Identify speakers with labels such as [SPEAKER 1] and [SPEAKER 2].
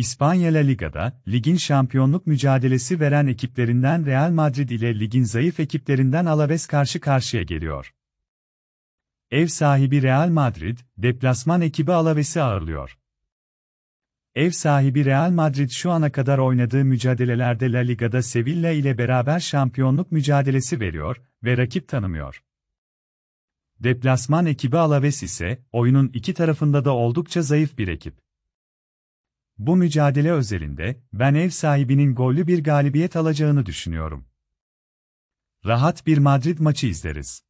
[SPEAKER 1] İspanya La Liga'da, ligin şampiyonluk mücadelesi veren ekiplerinden Real Madrid ile ligin zayıf ekiplerinden Alaves karşı karşıya geliyor. Ev sahibi Real Madrid, deplasman ekibi Alaves'i ağırlıyor. Ev sahibi Real Madrid şu ana kadar oynadığı mücadelelerde La Liga'da Sevilla ile beraber şampiyonluk mücadelesi veriyor ve rakip tanımıyor. Deplasman ekibi Alaves ise, oyunun iki tarafında da oldukça zayıf bir ekip. Bu mücadele özelinde, ben ev sahibinin gollü bir galibiyet alacağını düşünüyorum. Rahat bir Madrid maçı izleriz.